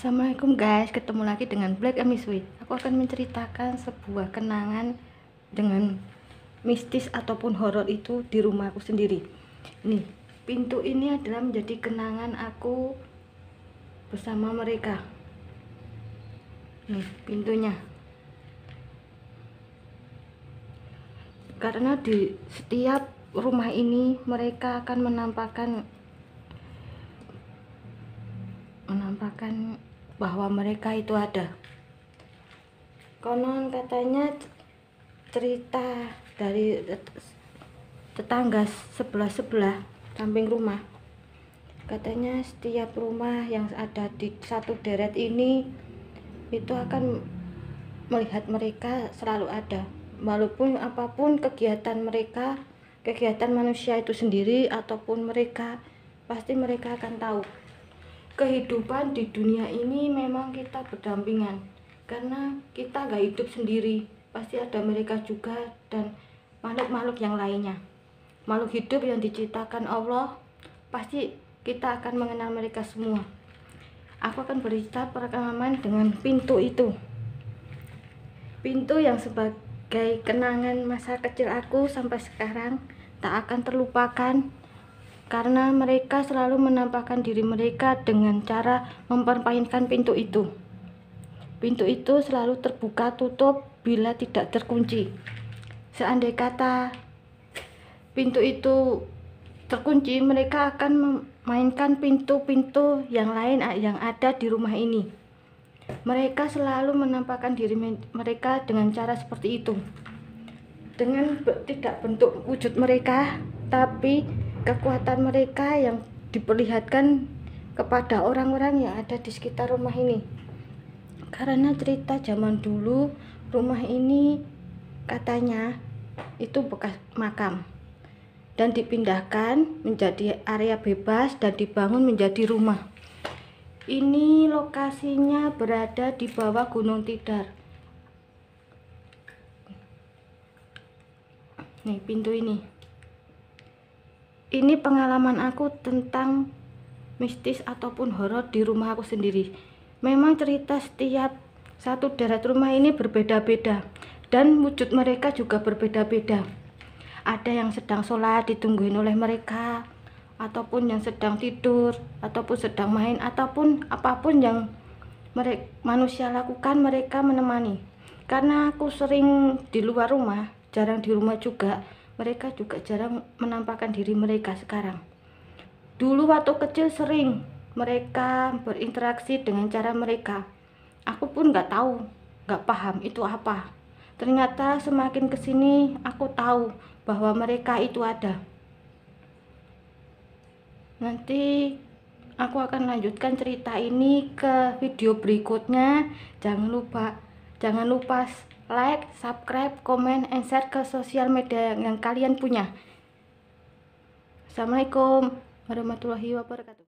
Assalamualaikum guys, ketemu lagi dengan Black Wee. Aku akan menceritakan sebuah kenangan dengan mistis ataupun horor itu di rumahku sendiri Nih, pintu ini adalah menjadi kenangan aku bersama mereka Nih, pintunya Karena di setiap rumah ini mereka akan menampakkan menampakkan bahwa mereka itu ada. Konon katanya cerita dari tetangga sebelah-sebelah samping rumah. Katanya setiap rumah yang ada di satu deret ini itu akan melihat mereka selalu ada. Walaupun apapun kegiatan mereka, kegiatan manusia itu sendiri ataupun mereka, pasti mereka akan tahu kehidupan di dunia ini memang kita berdampingan karena kita gak hidup sendiri pasti ada mereka juga dan makhluk-makhluk yang lainnya makhluk hidup yang diciptakan Allah pasti kita akan mengenal mereka semua aku akan berita perekaman dengan pintu itu pintu yang sebagai kenangan masa kecil aku sampai sekarang tak akan terlupakan karena mereka selalu menampakkan diri mereka dengan cara mempermainkan pintu itu. Pintu itu selalu terbuka tutup bila tidak terkunci. Seandai kata pintu itu terkunci, mereka akan memainkan pintu-pintu yang lain ah, yang ada di rumah ini. Mereka selalu menampakkan diri mereka dengan cara seperti itu. Dengan tidak bentuk wujud mereka, tapi kekuatan mereka yang diperlihatkan kepada orang-orang yang ada di sekitar rumah ini. Karena cerita zaman dulu, rumah ini katanya itu bekas makam dan dipindahkan menjadi area bebas dan dibangun menjadi rumah. Ini lokasinya berada di bawah Gunung Tidar. Nih pintu ini ini pengalaman aku tentang mistis ataupun horor di rumah aku sendiri memang cerita setiap satu darat rumah ini berbeda-beda dan wujud mereka juga berbeda-beda ada yang sedang sholat ditungguin oleh mereka ataupun yang sedang tidur ataupun sedang main ataupun apapun yang mereka manusia lakukan mereka menemani karena aku sering di luar rumah jarang di rumah juga mereka juga jarang menampakkan diri mereka sekarang. Dulu waktu kecil sering mereka berinteraksi dengan cara mereka. Aku pun nggak tahu, nggak paham itu apa. Ternyata semakin kesini aku tahu bahwa mereka itu ada. Nanti aku akan lanjutkan cerita ini ke video berikutnya. Jangan lupa, jangan lupa like, subscribe, comment, and share ke sosial media yang kalian punya. Assalamualaikum warahmatullahi wabarakatuh.